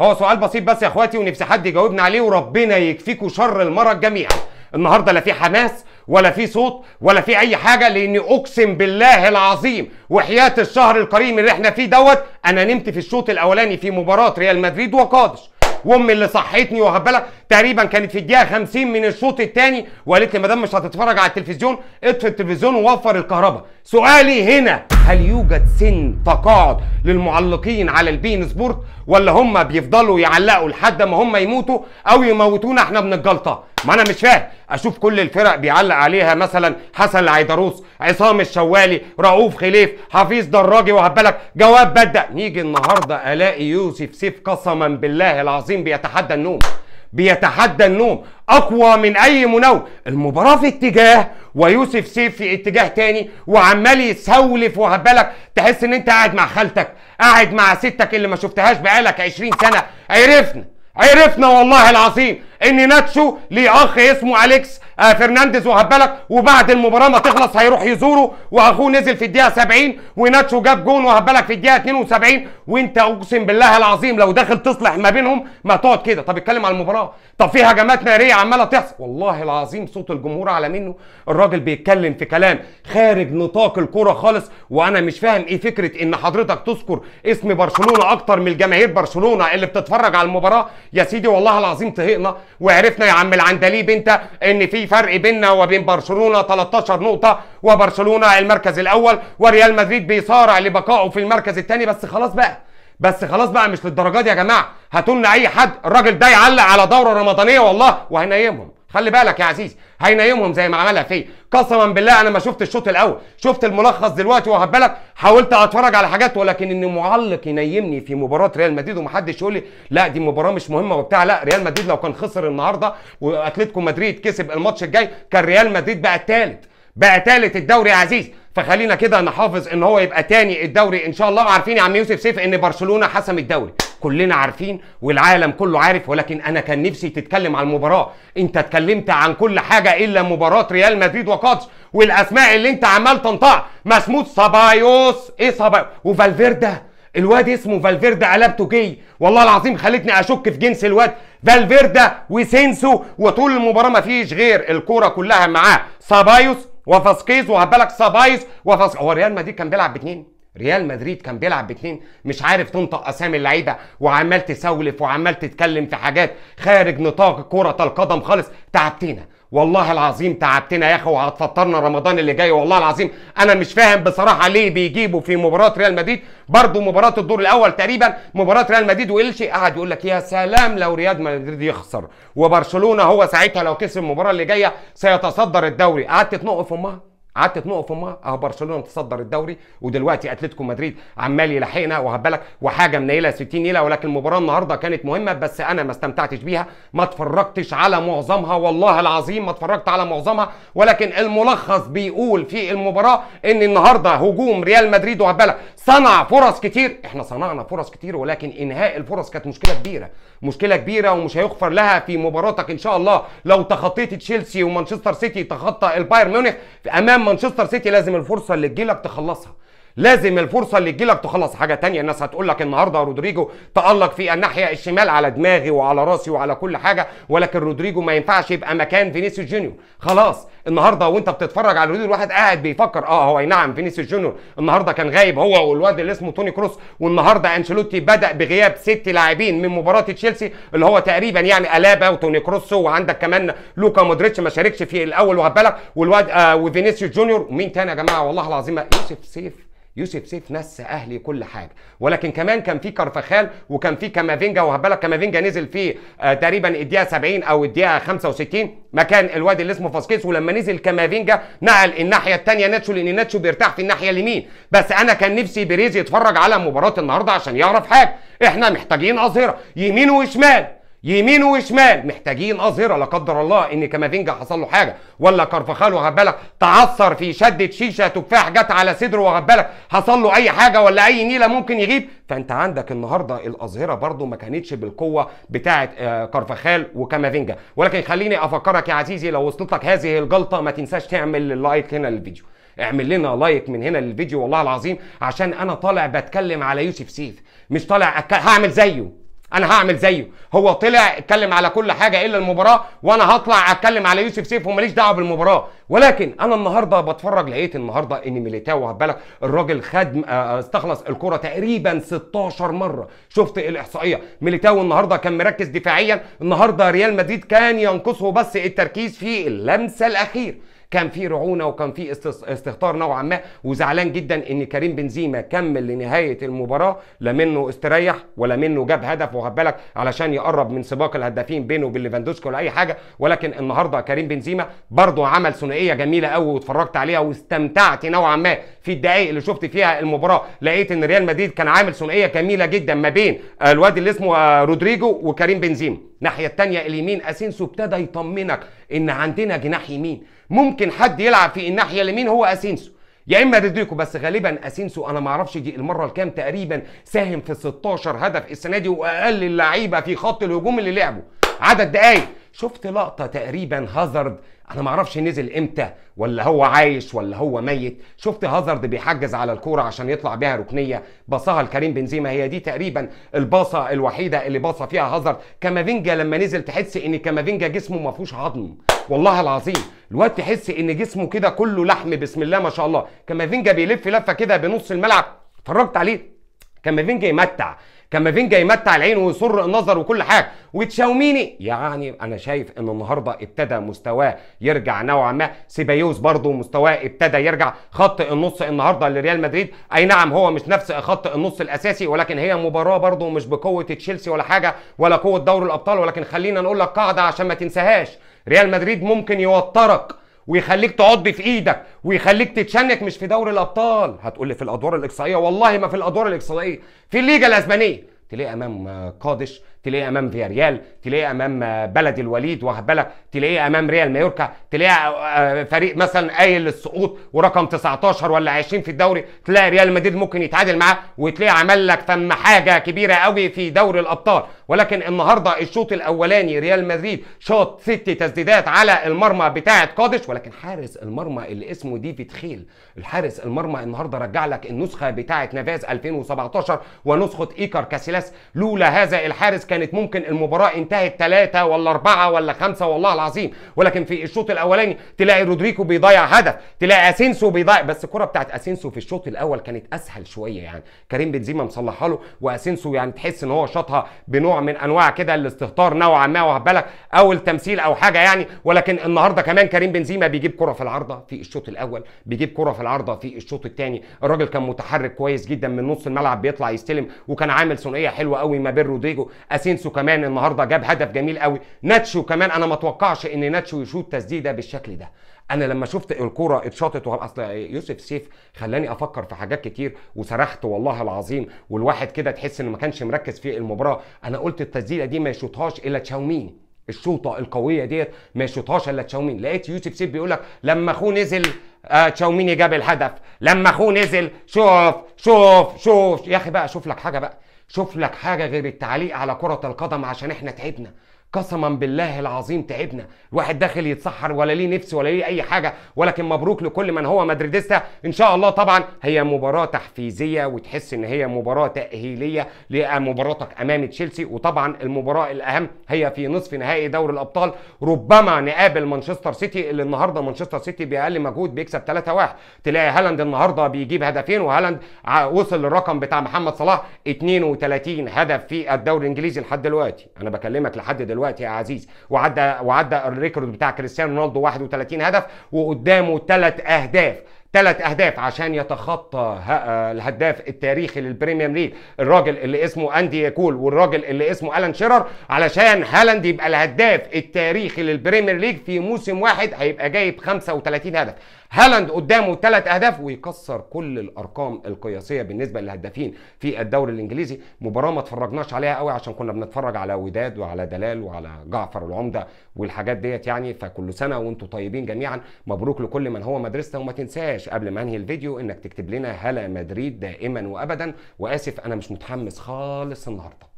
هو سؤال بسيط بس يا اخواتي ونفسي حد يجاوبنا عليه وربنا يكفيكوا شر المرض جميعا النهارده لا في حماس ولا في صوت ولا في اي حاجه لاني اقسم بالله العظيم وحياه الشهر الكريم اللي احنا فيه دوت انا نمت في الشوط الاولاني في مباراه ريال مدريد وقادش وامي اللي صحتني وهبلة تقريبا كانت في الدقيقه 50 من الشوط الثاني وقالت لي مدام مش هتتفرج على التلفزيون اطفي التلفزيون ووفر الكهرباء سؤالي هنا هل يوجد سن تقاعد للمعلقين على البين سبورت ولا هم بيفضلوا يعلقوا لحد ما هم يموتوا او يموتونا احنا من الجلطه ما انا مش فاهم اشوف كل الفرق بيعلق عليها مثلا حسن العيدروس عصام الشوالي رؤوف خليف حفيظ دراجي وهبلك جواب بدا نيجي النهارده الاقي يوسف سيف قسما بالله العظيم بيتحدى النوم بيتحدى النوم اقوى من اي مناوله المباراه في اتجاه ويوسف سيف في اتجاه تاني وعمال يسولف وهبلك تحس ان انت قاعد مع خالتك قاعد مع ستك اللي ما شفتهاش بقالك 20 سنه عرفنا عرفنا والله العظيم ان ناتشو ليه اخ اسمه اليكس آه فرنانديز وهبلك بالك وبعد المباراه ما تخلص هيروح يزوره واخوه نزل في الدقيقه 70 وناتشو جاب جون وهبلك بالك في الدقيقه 72 وانت اقسم بالله العظيم لو داخل تصلح ما بينهم ما تقعد كده طب اتكلم على المباراه طب في هجمات ناريه عماله تحصل والله العظيم صوت الجمهور على منه الراجل بيتكلم في كلام خارج نطاق الكوره خالص وانا مش فاهم ايه فكره ان حضرتك تذكر اسم برشلونه اكتر من الجماهير برشلونه اللي بتتفرج على المباراه يا سيدي والله العظيم طهقنا وعرفنا يا عم العندليب انت ان في فرق بيننا وبين برشلونه 13 نقطه وبرشلونه المركز الاول وريال مدريد بيصارع لبقائه في المركز الثاني بس خلاص بقى بس خلاص بقى مش للدرجات يا جماعه هاتوا اي حد الراجل ده يعلق على دوره رمضانيه والله وهنايمهم خلي بالك يا عزيزي هينيمهم زي ما عملها فيا قسما بالله انا ما شفت الشوط الاول شفت الملخص دلوقتي واخد حاولت اتفرج على حاجات ولكن ان معلق ينيمني في مباراه ريال مدريد ومحدش يقول لي لا دي مباراه مش مهمه وبتاع لا ريال مدريد لو كان خسر النهارده واتلتيكو مدريد كسب الماتش الجاي كان ريال مدريد بقى الثالث بقى ثالث الدوري يا عزيز فخلينا كده نحافظ ان هو يبقى تاني الدوري ان شاء الله وعارفين يا عم يوسف سيف ان برشلونه حسم الدوري كلنا عارفين والعالم كله عارف ولكن انا كان نفسي تتكلم عن المباراه انت اتكلمت عن كل حاجه الا مباراه ريال مدريد وقادس والاسماء اللي انت عمال تنطق مسمود صبايوس ايه صبايوس وفالفيردا الواد اسمه فالفيردا قلبته جي والله العظيم خلتني اشك في جنس الواد فالفيردا وسينسو وطول المباراه ما فيش غير الكوره كلها معاه صبايوس وفاسكيز وهبالك صبايس وفاسكيز هو ريال مدريد كان بيلعب باتنين ريال مدريد كان بيلعب باتنين مش عارف تنطق اسامي اللعيبه وعمال تسولف وعمال تتكلم في حاجات خارج نطاق كره القدم خالص تعبتنا والله العظيم تعبتنا يا اخي وهتفطرنا رمضان اللي جاي والله العظيم انا مش فاهم بصراحه ليه بيجيبوا في مباراه ريال مدريد برضه مباراه الدور الاول تقريبا مباراه ريال مدريد وقلشي قعد يقول لك يا سلام لو ريال مدريد يخسر وبرشلونه هو ساعتها لو كسب المباراه اللي جايه سيتصدر الدوري قعدت تنقف امها قعدت تنقف امها اه برشلونه تصدر الدوري ودلوقتي اتلتيكو مدريد عمال يلحقنا وهبالك وحاجه منيله 60 نيله ولكن المباراه النهارده كانت مهمه بس انا ما استمتعتش بيها ما اتفرجتش على معظمها والله العظيم ما اتفرجت على معظمها ولكن الملخص بيقول في المباراه ان النهارده هجوم ريال مدريد وهبالك صنع فرص كتير احنا صنعنا فرص كتير ولكن انهاء الفرص كانت مشكله كبيره مشكله كبيره ومش هيغفر لها في مباراتك ان شاء الله لو تخطيت تشيلسي ومانشستر سيتي تخطى البايرن ميونخ امام مانشستر سيتي لازم الفرصه اللي تجيلك تخلصها لازم الفرصه اللي تجيلك تخلص حاجه تانية الناس هتقول لك النهارده رودريجو تالق في الناحيه الشمال على دماغي وعلى راسي وعلى كل حاجه ولكن رودريجو ما ينفعش يبقى مكان فينيسيوس جونيور خلاص النهارده وانت بتتفرج على رودريجو الواحد قاعد بيفكر اه هو اي نعم فينيسيوس جونيور النهارده كان غايب هو والواد اللي اسمه توني كروس والنهارده انشيلوتي بدا بغياب ست لاعبين من مباراه تشيلسي اللي هو تقريبا يعني الابا وتوني كروس وعندك كمان لوكا مودريتش ما شاركش في الاول وهبالك بالك والواد آه وفينيسيوس جونيور ومين تاني يا جماعه والله العظيم يوسف سيف يوسف سيف نس اهلي كل حاجه ولكن كمان كان في كارفخال وكان في كامافينجا وهبالك كامافينجا نزل في آه تقريبا الدقيقه 70 او الدقيقه 65 مكان الواد اللي اسمه فاسكيس ولما نزل كامافينجا نقل الناحيه الثانيه ناتشو لان ناتشو بيرتاح في الناحيه اليمين بس انا كان نفسي بيريز يتفرج على مباراه النهارده عشان يعرف حاجه احنا محتاجين اظهره يمين وشمال يمين وشمال محتاجين أظهرة لا قدر الله ان كامافينجا حصل له حاجه ولا كرفخال وغبالك بالك تعثر في شده شيشه تفاح جت على صدره وغبالك بالك حصل له اي حاجه ولا اي نيله ممكن يغيب فانت عندك النهارده الاظهره برضو ما كانتش بالقوه بتاعه آه، كرفخال وكامافينجا ولكن خليني افكرك يا عزيزي لو وصلت لك هذه الجلطه ما تنساش تعمل لايك هنا للفيديو اعمل لنا لايك من هنا للفيديو والله العظيم عشان انا طالع بتكلم على يوسف سيف مش طالع أك... هعمل زيه انا هعمل زيه هو طلع اتكلم على كل حاجه الا المباراه وانا هطلع اتكلم على يوسف سيف وماليش دعوه بالمباراه ولكن انا النهارده بتفرج لقيت النهارده ان ميليتاو واخد بالك الراجل خد آه، آه، استخلص الكره تقريبا 16 مره شفت الاحصائيه ميليتاو النهارده كان مركز دفاعيا النهارده ريال مدريد كان ينقصه بس التركيز في اللمسه الاخيره كان في رعونه وكان في استهتار نوعا ما وزعلان جدا ان كريم بنزيما كمل لنهايه المباراه لا منه استريح ولا منه جاب هدف وخد بالك علشان يقرب من سباق الهدافين بينه وبين ليفاندوسكي ولا اي حاجه ولكن النهارده كريم بنزيما برضه عمل ثنائيه جميله قوي واتفرجت عليها واستمتعت نوعا ما في الدقائق اللي شفت فيها المباراه لقيت ان ريال مدريد كان عامل ثنائيه جميله جدا ما بين الواد اللي اسمه آه، رودريجو وكريم بنزيما الناحيه الثانيه اليمين اسينسو ابتدى يطمنك ان عندنا جناح يمين ممكن ممكن حد يلعب في الناحيه اليمين هو اسينسو يا اما ريدريكو بس غالبا اسينسو انا ما اعرفش دي المره الكام تقريبا ساهم في 16 هدف السنه دي واقل اللعيبه في خط الهجوم اللي لعبه عدد دقايق شفت لقطه تقريبا هازارد انا ما اعرفش نزل امتى ولا هو عايش ولا هو ميت شفت هازارد بيحجز على الكوره عشان يطلع بيها ركنيه باصها لكريم بنزيما هي دي تقريبا الباصه الوحيده اللي باصه فيها هازارد كامافينجا لما نزل تحس ان كامافينجا جسمه ما فيهوش عظم والله العظيم الواد تحس ان جسمه كده كله لحم بسم الله ما شاء الله كامافينجا بيلف لفه كده بنص الملعب اتفرجت عليه كامافينجا يمتع كامافينجا يمتع العين ويسر النظر وكل حاجه وتشاوميني يعني انا شايف ان النهارده ابتدى مستواه يرجع نوعا ما سيبايوس برضه مستواه ابتدى يرجع خط النص النهارده لريال مدريد اي نعم هو مش نفس خط النص الاساسي ولكن هي مباراه برضه مش بقوه تشيلسي ولا حاجه ولا قوه دوري الابطال ولكن خلينا نقول لك قاعده عشان ما تنساهاش ريال مدريد ممكن يوترك ويخليك تعض في ايدك ويخليك تتشنك مش في دوري الابطال هتقول لي في الادوار الاقصائيه والله ما في الادوار الاقصائيه في الليجا الاسبانيه تلاقي امام قادش تلاقيه امام فياريال تلاقيه امام آه، بلد الوليد واخد بالك تلاقيه امام ريال مايوركا تلاقيه آه، آه، فريق مثلا قايل للسقوط ورقم 19 ولا 20 في الدوري تلاقي ريال مدريد ممكن يتعادل معاه وتلاقيه عمل لك فم حاجه كبيره قوي في دوري الابطال ولكن النهارده الشوط الاولاني ريال مدريد شاط ست تسديدات على المرمى بتاعه قادش ولكن حارس المرمى اللي اسمه ديفيد خيل الحارس المرمى النهارده رجع لك النسخه بتاعه نافاز 2017 ونسخه ايكر كاسيلاس لولا هذا الحارس كان كانت ممكن المباراه انتهت ثلاثه ولا اربعه ولا خمسه والله العظيم ولكن في الشوط الاولاني تلاقي رودريجو بيضيع هدف تلاقي اسينسو بيضيع بس الكره بتاعت اسينسو في الشوط الاول كانت اسهل شويه يعني كريم بنزيما مصلحها له واسينسو يعني تحس ان هو شاطها بنوع من انواع كده الاستهتار نوعا ما وهبلك او التمثيل او حاجه يعني ولكن النهارده كمان كريم بنزيما بيجيب كره في العارضه في الشوط الاول بيجيب كره في العارضه في الشوط الثاني الراجل كان متحرك كويس جدا من نص الملعب بيطلع يستلم وكان عامل ثنائيه حلوه قوي ما بين رودريجو اسينسو كمان النهارده جاب هدف جميل قوي ناتشو كمان انا ما اتوقعش ان ناتشو يشوط تسديده بالشكل ده انا لما شفت الكوره اتشاطت اصل يوسف سيف خلاني افكر في حاجات كتير وسرحت والله العظيم والواحد كده تحس انه ما كانش مركز في المباراه انا قلت التسديده دي ما يشوطهاش الا تشاوميني الشوطه القويه ديت ما يشوطهاش الا تشاوميني لقيت يوسف سيف بيقول لك لما اخوه نزل آه تشاوميني جاب الهدف لما اخوه نزل شوف شوف شوف يا اخي بقى شوف لك حاجه بقى شوف لك حاجه غير التعليق على كره القدم عشان احنا تعبنا قسما بالله العظيم تعبنا الواحد داخل يتسحر ولا ليه نفس ولا ليه اي حاجه ولكن مبروك لكل من هو مدريديستا ان شاء الله طبعا هي مباراه تحفيزيه وتحس ان هي مباراه تاهيليه لمباراتك امام تشيلسي وطبعا المباراه الاهم هي في نصف نهائي دوري الابطال ربما نقابل مانشستر سيتي اللي النهارده مانشستر سيتي باقل مجهود بيكسب 3-1 تلاقي هالاند النهارده بيجيب هدفين وهالاند وصل للرقم بتاع محمد صلاح 32 هدف في الدوري الانجليزي لحد دلوقتي انا بكلمك لحد دلوقتي دلوقتي يا عزيز وعدى وعدى الريكورد بتاع كريستيانو رونالدو 31 هدف وقدامه ثلاث اهداف ثلاث اهداف عشان يتخطى آه، الهداف التاريخي للبريمير ليج الراجل اللي اسمه اندي كول والراجل اللي اسمه الان شيرر علشان هالاند يبقى الهداف التاريخي للبريمير ليج في موسم واحد هيبقى جايب 35 هدف هالاند قدامه ثلاث اهداف ويكسر كل الارقام القياسيه بالنسبه للهدافين في الدوري الانجليزي مباراه ما اتفرجناش عليها قوي عشان كنا بنتفرج على وداد وعلى دلال وعلى جعفر العمده والحاجات ديت يعني فكل سنه وانتم طيبين جميعا مبروك لكل من هو مدرسته وما تنساش قبل ما انهي الفيديو انك تكتب لنا هلا مدريد دائما وابدا واسف انا مش متحمس خالص النهارده